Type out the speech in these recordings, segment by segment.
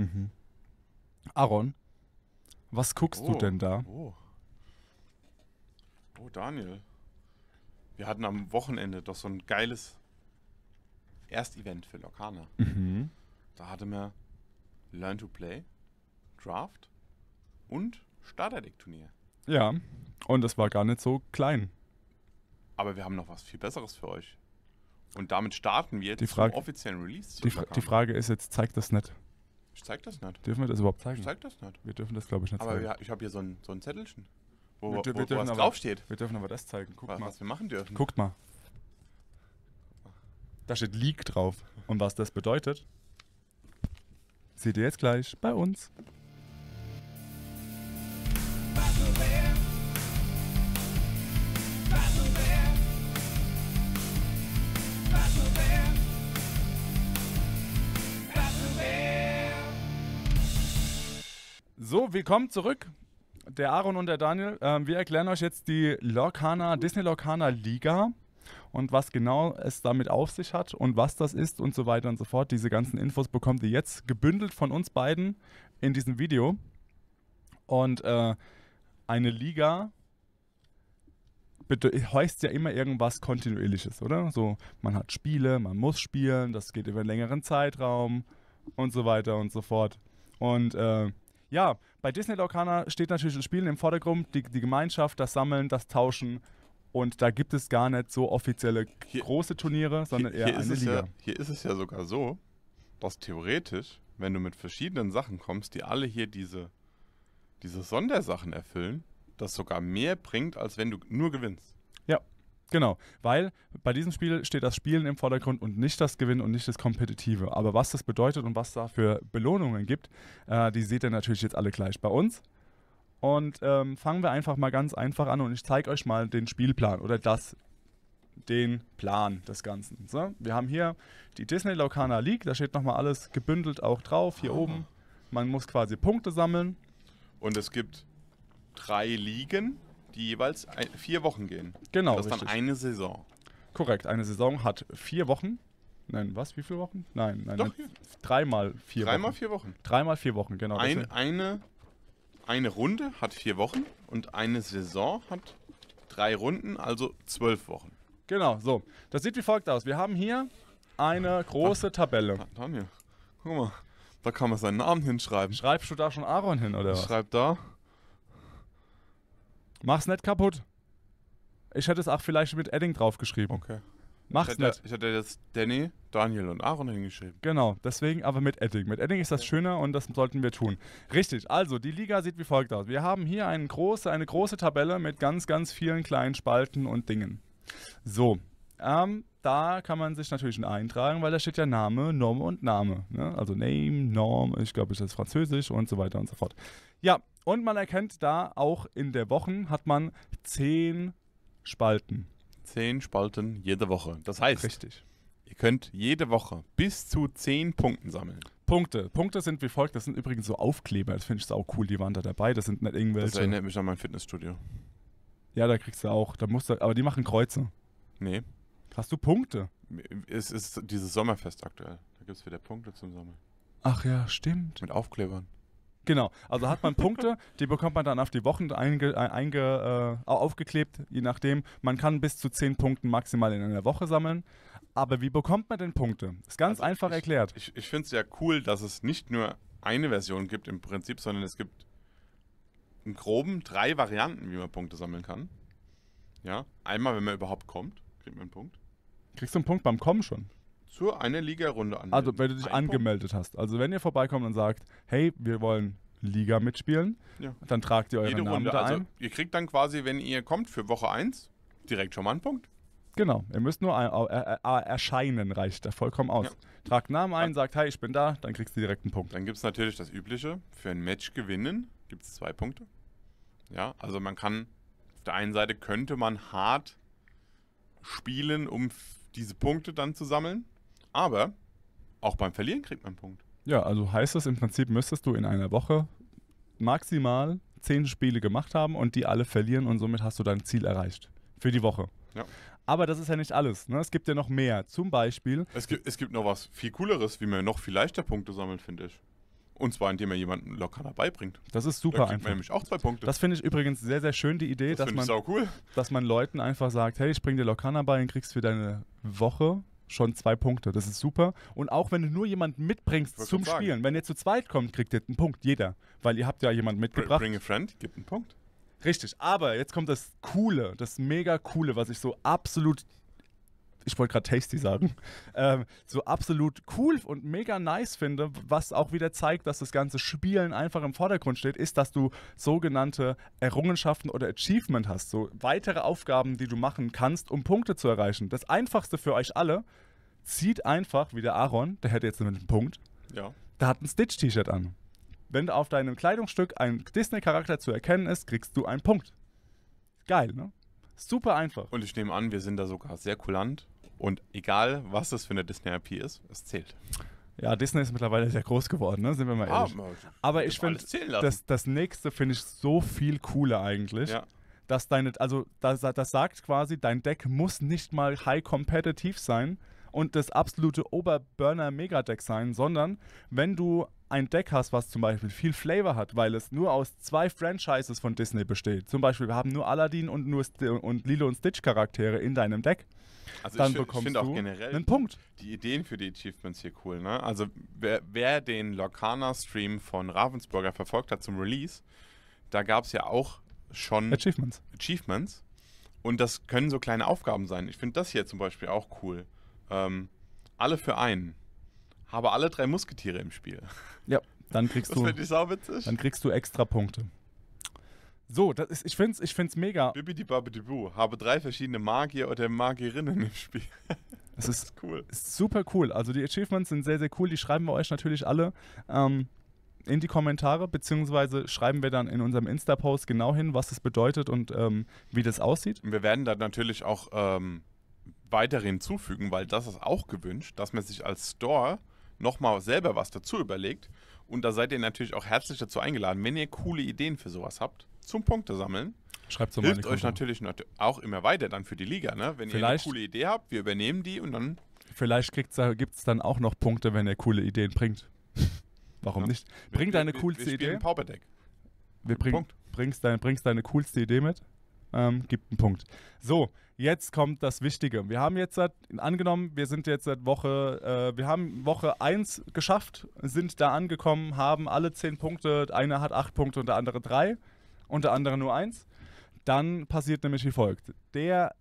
Mhm. Aaron, was guckst oh, du denn da? Oh. oh, Daniel. Wir hatten am Wochenende doch so ein geiles Erstevent für Lokana. Mhm. Da hatten wir Learn to Play, Draft und Starterdeck-Turnier. Ja, und das war gar nicht so klein. Aber wir haben noch was viel Besseres für euch. Und damit starten wir jetzt die Frage, offiziellen Release. Die, Fra die Frage ist jetzt, zeigt das nicht? Ich zeig das nicht. Dürfen wir das überhaupt zeigen? Ich zeig das nicht. Wir dürfen das, glaube ich, nicht aber zeigen. Aber ich habe hier so ein, so ein Zettelchen, wo, wir, wir wo was aber, draufsteht. Wir dürfen aber das zeigen. Guck was, mal. was wir machen dürfen. Guckt mal. Da steht Leak drauf. Und was das bedeutet, seht ihr jetzt gleich bei uns. So, willkommen zurück. Der Aaron und der Daniel. Ähm, wir erklären euch jetzt die Lorcana, Disney Lorcana Liga und was genau es damit auf sich hat und was das ist und so weiter und so fort. Diese ganzen Infos bekommt ihr jetzt gebündelt von uns beiden in diesem Video. Und äh, eine Liga heißt ja immer irgendwas Kontinuierliches, oder? So, man hat Spiele, man muss spielen, das geht über einen längeren Zeitraum und so weiter und so fort. Und äh, ja, bei Disney Locana steht natürlich das Spielen im Vordergrund, die, die Gemeinschaft, das Sammeln, das Tauschen. Und da gibt es gar nicht so offizielle hier, große Turniere, sondern hier, hier eher eine Liga. Ja, hier ist es ja sogar so, dass theoretisch, wenn du mit verschiedenen Sachen kommst, die alle hier diese, diese Sondersachen erfüllen, das sogar mehr bringt, als wenn du nur gewinnst. Genau, weil bei diesem Spiel steht das Spielen im Vordergrund und nicht das Gewinnen und nicht das Kompetitive. Aber was das bedeutet und was da für Belohnungen gibt, äh, die seht ihr natürlich jetzt alle gleich bei uns. Und ähm, fangen wir einfach mal ganz einfach an und ich zeige euch mal den Spielplan oder das, den Plan des Ganzen. So, wir haben hier die Disney Locana League, da steht nochmal alles gebündelt auch drauf, hier ah. oben. Man muss quasi Punkte sammeln. Und es gibt drei Ligen die jeweils ein, vier Wochen gehen. Genau. Das ist richtig. dann eine Saison. Korrekt, eine Saison hat vier Wochen. Nein, was? Wie viele Wochen? Nein, nein. Doch, nein. Dreimal vier Dreimal Wochen. Dreimal vier Wochen. Dreimal vier Wochen, genau. Ein, eine, eine Runde hat vier Wochen und eine Saison hat drei Runden, also zwölf Wochen. Genau, so. Das sieht wie folgt aus. Wir haben hier eine große da, Tabelle. Da, Daniel, guck mal, da kann man seinen Namen hinschreiben. Schreibst du da schon Aaron hin, oder was? Ich Schreib da Mach's nicht kaputt. Ich hätte es auch vielleicht mit Edding draufgeschrieben. Okay. Mach's ich hätte, nicht. Ich hätte jetzt Danny, Daniel und Aaron hingeschrieben. Genau, deswegen aber mit Edding. Mit Edding ist das schöner und das sollten wir tun. Richtig, also die Liga sieht wie folgt aus. Wir haben hier eine große, eine große Tabelle mit ganz, ganz vielen kleinen Spalten und Dingen. So, ähm, da kann man sich natürlich eintragen, weil da steht ja Name, Norm und Name. Ne? Also Name, Norm, ich glaube, ich das Französisch und so weiter und so fort. Ja, und man erkennt da auch in der Woche hat man zehn Spalten. Zehn Spalten jede Woche. Das heißt, Richtig. ihr könnt jede Woche bis zu zehn Punkten sammeln. Punkte. Punkte sind wie folgt. Das sind übrigens so Aufkleber. Das finde ich auch cool. Die waren da dabei. Das sind nicht irgendwelche. Das erinnert mich an mein Fitnessstudio. Ja, da kriegst du auch. Da musst du, aber die machen Kreuze. Nee. Hast du Punkte? Es ist dieses Sommerfest aktuell. Da gibt es wieder Punkte zum Sammeln. Ach ja, stimmt. Mit Aufklebern. Genau, also hat man Punkte, die bekommt man dann auf die Wochen einge, äh, einge, äh, aufgeklebt, je nachdem. Man kann bis zu 10 Punkten maximal in einer Woche sammeln. Aber wie bekommt man denn Punkte? Ist ganz also einfach ich, erklärt. Ich, ich finde es ja cool, dass es nicht nur eine Version gibt im Prinzip, sondern es gibt im Groben drei Varianten, wie man Punkte sammeln kann. Ja, einmal, wenn man überhaupt kommt, kriegt man einen Punkt. Kriegst du einen Punkt beim Kommen schon? zu einer Liga-Runde anmelden. Also, wenn du dich Ein angemeldet Punkt. hast. Also, wenn ihr vorbeikommt und sagt, hey, wir wollen Liga mitspielen, ja. dann tragt ihr euren Jede Namen Runde. da ein. Also, ihr kriegt dann quasi, wenn ihr kommt, für Woche 1 direkt schon mal einen Punkt. Genau, ihr müsst nur äh, äh, äh, erscheinen, reicht da vollkommen aus. Ja. Tragt Namen ein, sagt, hey, ich bin da, dann kriegst du direkt einen Punkt. Dann gibt es natürlich das Übliche, für ein Match gewinnen gibt es zwei Punkte. Ja, also man kann, auf der einen Seite könnte man hart spielen, um diese Punkte dann zu sammeln. Aber auch beim Verlieren kriegt man einen Punkt. Ja, also heißt das im Prinzip, müsstest du in einer Woche maximal zehn Spiele gemacht haben und die alle verlieren und somit hast du dein Ziel erreicht für die Woche. Ja. Aber das ist ja nicht alles. Ne? Es gibt ja noch mehr. Zum Beispiel. Es gibt, es gibt noch was viel Cooleres, wie man noch viel leichter Punkte sammelt, finde ich. Und zwar, indem man jemanden locker dabei bringt. Das ist super da einfach. Man nämlich auch zwei Punkte. Das finde ich übrigens sehr, sehr schön, die Idee, das dass, man, cool. dass man Leuten einfach sagt, hey, ich bring dir Lokana bei und kriegst für deine Woche schon zwei Punkte. Das ist super. Und auch wenn du nur jemanden mitbringst zum Spielen, sagen. wenn ihr zu zweit kommt, kriegt ihr einen Punkt, jeder. Weil ihr habt ja jemanden mitgebracht. Bring a friend, gibt einen Punkt. Richtig, aber jetzt kommt das Coole, das mega Coole, was ich so absolut ich wollte gerade tasty sagen, ähm, so absolut cool und mega nice finde, was auch wieder zeigt, dass das ganze Spielen einfach im Vordergrund steht, ist, dass du sogenannte Errungenschaften oder Achievement hast, so weitere Aufgaben, die du machen kannst, um Punkte zu erreichen. Das einfachste für euch alle, zieht einfach, wie der Aaron, der hätte jetzt einen Punkt, ja. der hat ein Stitch-T-Shirt an. Wenn auf deinem Kleidungsstück ein Disney-Charakter zu erkennen ist, kriegst du einen Punkt. Geil, ne? Super einfach. Und ich nehme an, wir sind da sogar sehr kulant. Und egal, was das für eine Disney-IP ist, es zählt. Ja, Disney ist mittlerweile sehr groß geworden, ne? sind wir mal ah, ehrlich. Ah, Aber ich finde, das, das nächste finde ich so viel cooler eigentlich. Ja. Dass deine, also das, das sagt quasi, dein Deck muss nicht mal high competitiv sein, und das absolute Oberburner-Megadeck sein, sondern wenn du ein Deck hast, was zum Beispiel viel Flavor hat, weil es nur aus zwei Franchises von Disney besteht. Zum Beispiel, wir haben nur Aladdin und nur St und Lilo und Stitch Charaktere in deinem Deck. Also dann ich, bekommst ich du einen Punkt. Die Ideen für die Achievements hier cool. Ne? Also wer, wer den Lorcana-Stream von Ravensburger verfolgt hat zum Release, da gab es ja auch schon Achievements. Achievements. Und das können so kleine Aufgaben sein. Ich finde das hier zum Beispiel auch cool. Ähm, alle für einen. Habe alle drei Musketiere im Spiel. Ja, dann kriegst das du. Das sauwitzig. Dann kriegst du extra Punkte. So, das ist, ich finde es ich find's mega. Bibidi Babidi Boo. Habe drei verschiedene Magier oder Magierinnen im Spiel. Das, das ist, cool. super cool. Also die Achievements sind sehr, sehr cool. Die schreiben wir euch natürlich alle ähm, in die Kommentare, beziehungsweise schreiben wir dann in unserem Insta-Post genau hin, was es bedeutet und ähm, wie das aussieht. Und wir werden dann natürlich auch ähm, weitere hinzufügen, weil das ist auch gewünscht, dass man sich als Store nochmal selber was dazu überlegt. Und da seid ihr natürlich auch herzlich dazu eingeladen, wenn ihr coole Ideen für sowas habt, zum Punkte sammeln. Schreibt so Hilft euch natürlich auch immer weiter dann für die Liga, ne? Wenn Vielleicht. ihr eine coole Idee habt, wir übernehmen die und dann. Vielleicht gibt es dann auch noch Punkte, wenn ihr coole Ideen bringt. Warum ja. nicht? Bring wir, deine wir, coolste wir Idee. Powerdeck. Wir bringen Bringst, dein, bringst deine coolste Idee mit ähm, gibt einen Punkt. So, jetzt kommt das Wichtige. Wir haben jetzt, seit, angenommen, wir sind jetzt seit Woche, äh, wir haben Woche 1 geschafft, sind da angekommen, haben alle 10 Punkte, einer hat 8 Punkte und der andere 3, unter anderem nur 1. Dann passiert nämlich wie folgt. Der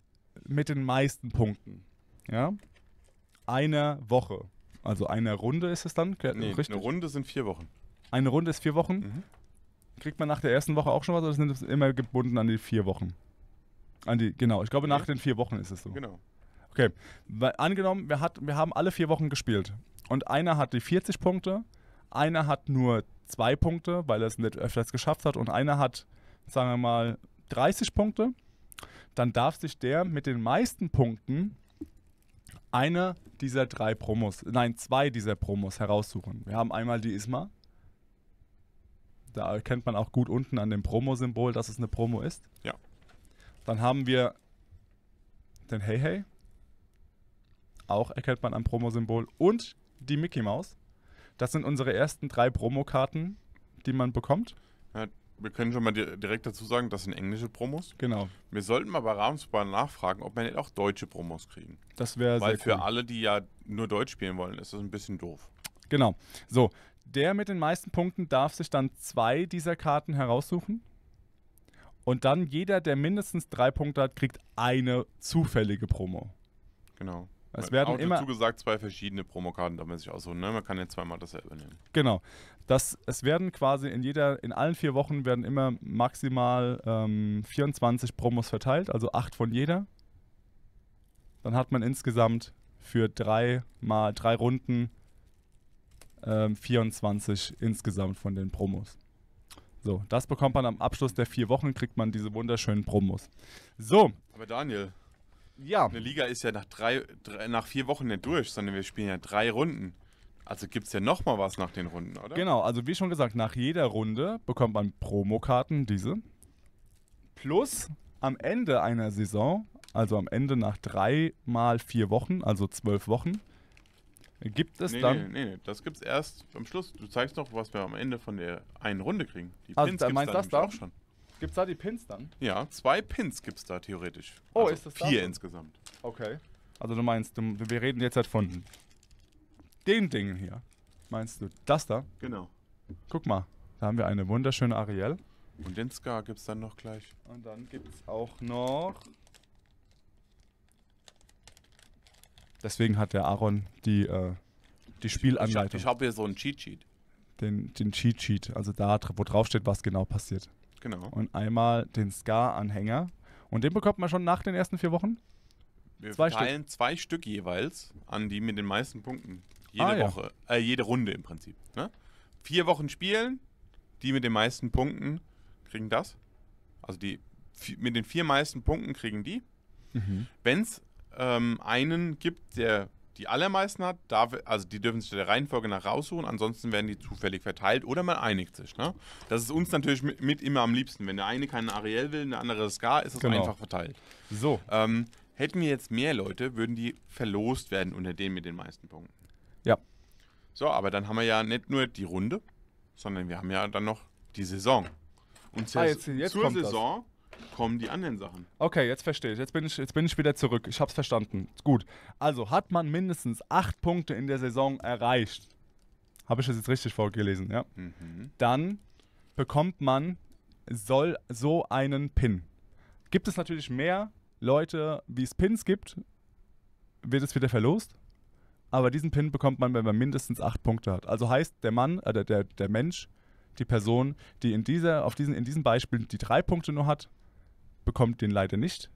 mit den meisten Punkten, ja, einer Woche, also einer Runde ist es dann, nee, richtig? eine Runde sind vier Wochen. Eine Runde ist vier Wochen. Mhm. Kriegt man nach der ersten Woche auch schon was oder sind das immer gebunden an die vier Wochen? An die, genau, ich glaube nach den vier Wochen ist es so. Genau. Okay, Weil, angenommen, wir, hat, wir haben alle vier Wochen gespielt und einer hat die 40 Punkte, einer hat nur zwei Punkte, weil er es nicht öfters geschafft hat und einer hat, sagen wir mal, 30 Punkte, dann darf sich der mit den meisten Punkten einer dieser drei Promos, nein, zwei dieser Promos heraussuchen. Wir haben einmal die Isma, da erkennt man auch gut unten an dem Promo-Symbol, dass es eine Promo ist. Ja. Dann haben wir den Hey Hey. Auch erkennt man am Promo-Symbol. Und die Mickey Maus. Das sind unsere ersten drei Promokarten, die man bekommt. Ja, wir können schon mal direkt dazu sagen, das sind englische Promos. Genau. Wir sollten mal bei Rahmsbahn nachfragen, ob wir nicht auch deutsche Promos kriegen. Das wäre sehr Weil für cool. alle, die ja nur Deutsch spielen wollen, ist das ein bisschen doof. Genau. So, der mit den meisten Punkten darf sich dann zwei dieser Karten heraussuchen. Und dann jeder, der mindestens drei Punkte hat, kriegt eine zufällige Promo. Genau. Es man werden auch immer dazu gesagt, zwei verschiedene Promokarten darf man sich aussuchen. Ne? Man kann ja zweimal dasselbe nehmen. Genau. Das, es werden quasi in jeder, in allen vier Wochen werden immer maximal ähm, 24 Promos verteilt, also acht von jeder. Dann hat man insgesamt für drei mal drei Runden ähm, 24 insgesamt von den Promos. So, das bekommt man am Abschluss der vier Wochen, kriegt man diese wunderschönen Promos. So. Aber Daniel, ja. eine Liga ist ja nach, drei, drei nach vier Wochen nicht durch, sondern wir spielen ja drei Runden. Also gibt es ja nochmal was nach den Runden, oder? Genau, also wie schon gesagt, nach jeder Runde bekommt man Promokarten, diese. Plus am Ende einer Saison, also am Ende nach drei mal vier Wochen, also zwölf Wochen, Gibt es nee, dann. Nee, nee, nee, das gibt's erst am Schluss. Du zeigst doch, was wir am Ende von der einen Runde kriegen. Die also Pins da, meinst gibt's da das auch schon. Gibt's da die Pins dann? Ja, zwei Pins gibt's da theoretisch. Oh, also ist das Vier da insgesamt. Okay. Also du meinst, du, wir reden jetzt halt von den Dingen hier. Meinst du das da? Genau. Guck mal, da haben wir eine wunderschöne Ariel. Und den Scar gibt's dann noch gleich. Und dann gibt's auch noch Deswegen hat der Aaron die, äh, die Spielanleitung. Ich, ich habe hab hier so einen Cheat Sheet. Den, den Cheat Sheet, also da, wo draufsteht, was genau passiert. Genau. Und einmal den Ska-Anhänger. Und den bekommt man schon nach den ersten vier Wochen? Wir zwei teilen Stück. zwei Stück jeweils an die mit den meisten Punkten. Jede ah, Woche, ja. äh, jede Runde im Prinzip. Ne? Vier Wochen spielen, die mit den meisten Punkten kriegen das. Also die mit den vier meisten Punkten kriegen die. Mhm. Wenn es ähm, einen gibt, der die allermeisten hat, darf, also die dürfen sich der Reihenfolge nach raussuchen, ansonsten werden die zufällig verteilt oder man einigt sich. Ne? Das ist uns natürlich mit, mit, immer am liebsten. Wenn der eine keinen Ariel will, der andere Scar, ist es genau. einfach verteilt. So. Ähm, hätten wir jetzt mehr Leute, würden die verlost werden unter denen mit den meisten Punkten. Ja. So, aber dann haben wir ja nicht nur die Runde, sondern wir haben ja dann noch die Saison. Und ah, jetzt, jetzt zur Saison das kommen die anderen Sachen. Okay, jetzt verstehe ich. Jetzt bin ich, jetzt bin ich wieder zurück. Ich habe es verstanden. Gut. Also hat man mindestens acht Punkte in der Saison erreicht. Habe ich das jetzt richtig vorgelesen, ja? Mhm. Dann bekommt man soll so einen Pin. Gibt es natürlich mehr Leute, wie es Pins gibt, wird es wieder verlost. Aber diesen Pin bekommt man, wenn man mindestens acht Punkte hat. Also heißt der Mann, äh, der, der, der Mensch, die Person, die in dieser, auf diesen, in diesem Beispiel die drei Punkte nur hat, bekommt den leider nicht.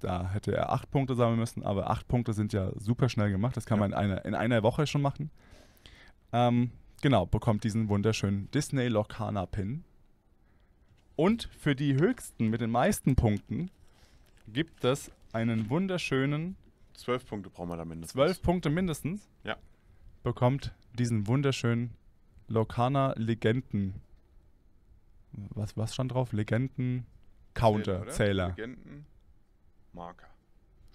Da hätte er acht Punkte sammeln müssen, aber acht Punkte sind ja super schnell gemacht. Das kann ja. man in einer, in einer Woche schon machen. Ähm, genau, bekommt diesen wunderschönen Disney Locana Pin. Und für die höchsten mit den meisten Punkten gibt es einen wunderschönen. Zwölf Punkte brauchen wir da mindestens. Zwölf Punkte mindestens. Ja. Bekommt diesen wunderschönen Locana Legenden. Was, was stand drauf? Legenden. Counter, Zählen, Zähler. Legendenmarker.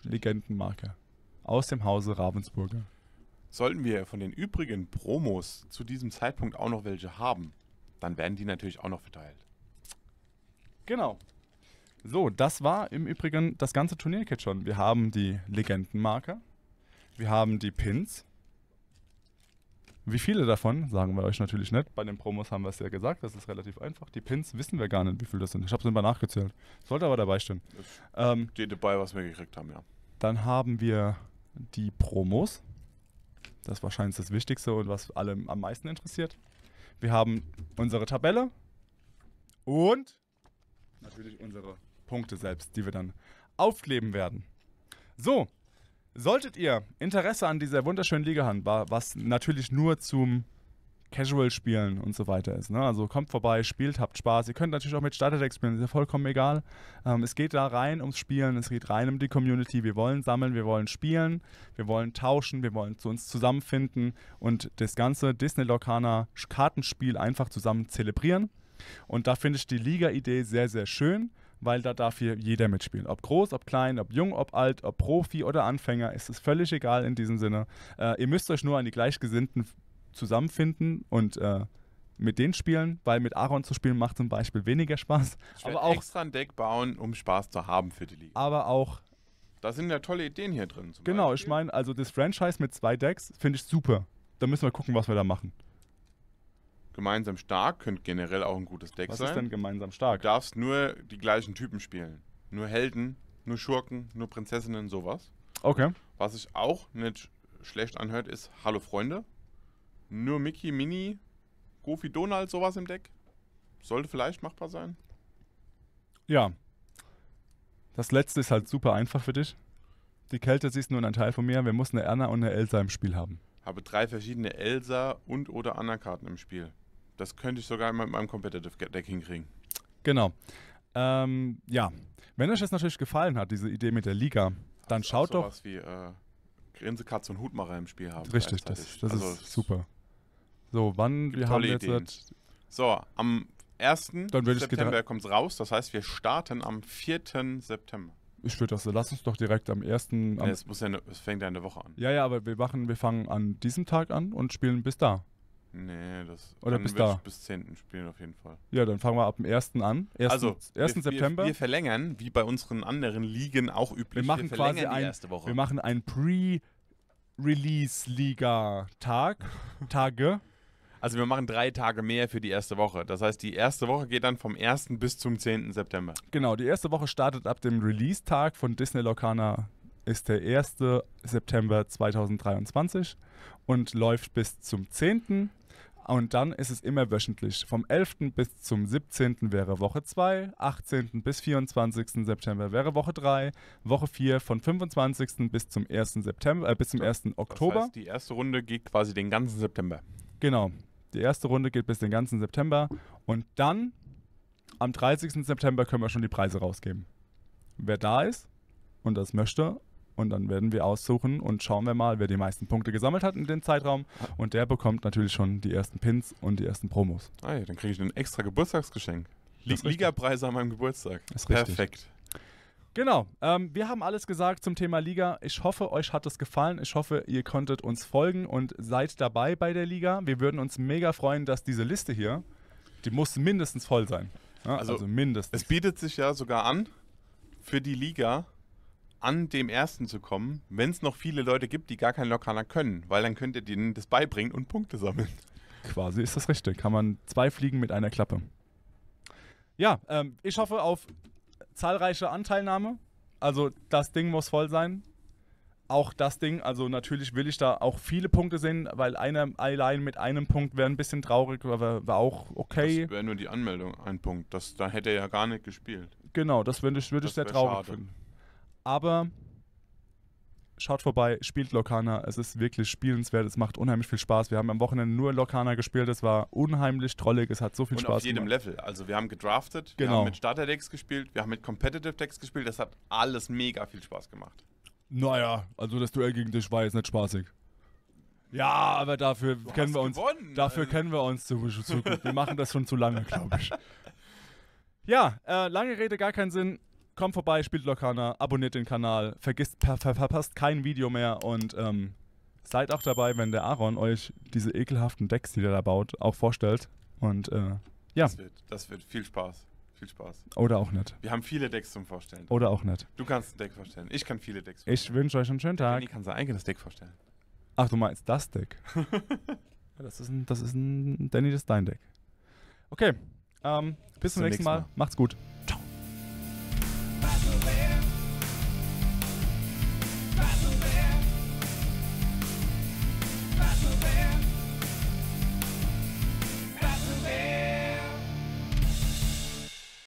Legendenmarker. Aus dem Hause Ravensburger. Sollten wir von den übrigen Promos zu diesem Zeitpunkt auch noch welche haben, dann werden die natürlich auch noch verteilt. Genau. So, das war im Übrigen das ganze Turnierkit schon. Wir haben die Legendenmarker, wir haben die Pins, wie viele davon, sagen wir euch natürlich nicht. Bei den Promos haben wir es ja gesagt, das ist relativ einfach. Die Pins wissen wir gar nicht, wie viele das sind. Ich habe es immer nachgezählt. Sollte aber dabei stehen. Ähm, steht dabei, was wir gekriegt haben, ja. Dann haben wir die Promos. Das ist wahrscheinlich das Wichtigste und was alle am meisten interessiert. Wir haben unsere Tabelle und natürlich unsere Punkte selbst, die wir dann aufkleben werden. So, Solltet ihr Interesse an dieser wunderschönen Liga haben, was natürlich nur zum Casual-Spielen und so weiter ist. Ne? Also kommt vorbei, spielt, habt Spaß. Ihr könnt natürlich auch mit Starterdeck spielen, ist ja vollkommen egal. Ähm, es geht da rein ums Spielen, es geht rein um die Community. Wir wollen sammeln, wir wollen spielen, wir wollen tauschen, wir wollen zu uns zusammenfinden und das ganze Disney-Locana-Kartenspiel einfach zusammen zelebrieren. Und da finde ich die Liga-Idee sehr, sehr schön weil da darf hier jeder mitspielen. Ob groß, ob klein, ob jung, ob alt, ob Profi oder Anfänger, ist es völlig egal in diesem Sinne. Äh, ihr müsst euch nur an die Gleichgesinnten zusammenfinden und äh, mit denen spielen, weil mit Aaron zu spielen macht zum Beispiel weniger Spaß. Ich aber auch extra ein Deck bauen, um Spaß zu haben für die Liga. Aber auch da sind ja tolle Ideen hier drin. genau, Beispiel. ich meine, also das Franchise mit zwei Decks finde ich super. Da müssen wir gucken, was wir da machen. Gemeinsam stark könnte generell auch ein gutes Deck Was sein. Was ist denn gemeinsam stark? Du darfst nur die gleichen Typen spielen. Nur Helden, nur Schurken, nur Prinzessinnen, sowas. Okay. Was sich auch nicht schlecht anhört, ist Hallo Freunde. Nur Mickey, Mini, Goofy, Donald, sowas im Deck. Sollte vielleicht machbar sein. Ja. Das letzte ist halt super einfach für dich. Die Kälte, siehst ist nur ein Teil von mir. Wir müssen eine Erna und eine Elsa im Spiel haben. Habe drei verschiedene Elsa und oder Anna-Karten im Spiel. Das könnte ich sogar mit meinem Competitive Deck hinkriegen. Genau. Ähm, ja, wenn euch das natürlich gefallen hat, diese Idee mit der Liga, dann also schaut doch. Sowas wie äh, Grinsekatze und Hutmacher im Spiel haben. Richtig, das, das also ist super. So, wann? Wir haben jetzt. Ideen. So, am 1. September kommt es raus. Das heißt, wir starten am 4. September. Ich würde das so, lass uns doch direkt am 1. Nee, es, muss ja eine, es fängt ja eine Woche an. Ja, ja, aber wir, machen, wir fangen an diesem Tag an und spielen bis da. Nee, das Oder bis da. bis 10. spielen auf jeden Fall. Ja, dann fangen wir ab dem 1. an. 1. Also, 1. Wir, September. Wir, verlängern, wie bei unseren anderen Ligen auch üblich. Wir machen wir quasi ein, Wir machen einen Pre-Release-Liga-Tag. Tage. Also wir machen drei Tage mehr für die erste Woche. Das heißt, die erste Woche geht dann vom 1. bis zum 10. September. Genau, die erste Woche startet ab dem Release-Tag von Disney Locana ist der 1. September 2023 und läuft bis zum 10. Und dann ist es immer wöchentlich. Vom 11. bis zum 17. wäre Woche 2, 18. bis 24. September wäre Woche 3, Woche 4 von 25. bis zum 1. September, äh, bis zum 1. Oktober. Das heißt, die erste Runde geht quasi den ganzen September. Genau. Die erste Runde geht bis den ganzen September und dann am 30. September können wir schon die Preise rausgeben. Wer da ist und das möchte und dann werden wir aussuchen und schauen wir mal, wer die meisten Punkte gesammelt hat in dem Zeitraum. Ah. Und der bekommt natürlich schon die ersten Pins und die ersten Promos. Ah ja, dann kriege ich ein extra Geburtstagsgeschenk. Li Ligapreise an meinem Geburtstag. Das ist Perfekt. Richtig. Genau, ähm, wir haben alles gesagt zum Thema Liga. Ich hoffe, euch hat es gefallen. Ich hoffe, ihr konntet uns folgen und seid dabei bei der Liga. Wir würden uns mega freuen, dass diese Liste hier, die muss mindestens voll sein. Ja, also, also mindestens. Es bietet sich ja sogar an, für die Liga an dem ersten zu kommen, wenn es noch viele Leute gibt, die gar keinen Lokaler können, weil dann könnt ihr denen das beibringen und Punkte sammeln. Quasi ist das richtig. Kann man zwei fliegen mit einer Klappe. Ja, ähm, ich hoffe auf zahlreiche Anteilnahme. Also das Ding muss voll sein. Auch das Ding, also natürlich will ich da auch viele Punkte sehen, weil einer allein mit einem Punkt wäre ein bisschen traurig, aber war auch okay. Das wäre nur die Anmeldung ein Punkt. Das, da hätte er ja gar nicht gespielt. Genau, das würde ich, würd ich sehr traurig schade. finden. Aber schaut vorbei, spielt Lokana. Es ist wirklich spielenswert, es macht unheimlich viel Spaß. Wir haben am Wochenende nur Lokana gespielt, es war unheimlich trollig, es hat so viel und Spaß. Auf jedem gemacht. Level. Also wir haben gedraftet, genau. wir haben mit Starter-Decks gespielt, wir haben mit Competitive-Decks gespielt, das hat alles mega viel Spaß gemacht. Naja, also das Duell gegen dich war jetzt nicht spaßig. Ja, aber dafür du kennen wir uns. Gewonnen. Dafür kennen wir uns zu, zu gut. Wir machen das schon zu lange, glaube ich. Ja, äh, lange Rede, gar keinen Sinn kommt vorbei, spielt Lokana, ne? abonniert den Kanal, vergisst, ver ver verpasst kein Video mehr und ähm, seid auch dabei, wenn der Aaron euch diese ekelhaften Decks, die der da baut, auch vorstellt. Und äh, ja. Das wird, das wird viel Spaß. Viel Spaß. Oder auch nicht. Wir haben viele Decks zum Vorstellen. Oder auch nicht. Du kannst ein Deck vorstellen. Ich kann viele Decks vorstellen. Ich wünsche euch einen schönen Tag. Ich kann sein eigenes Deck vorstellen. Ach, du meinst das Deck? das, ist ein, das ist ein Danny, das ist dein Deck. Okay, ähm, bis, bis zum nächsten Mal. Mal. Macht's gut. Ciao.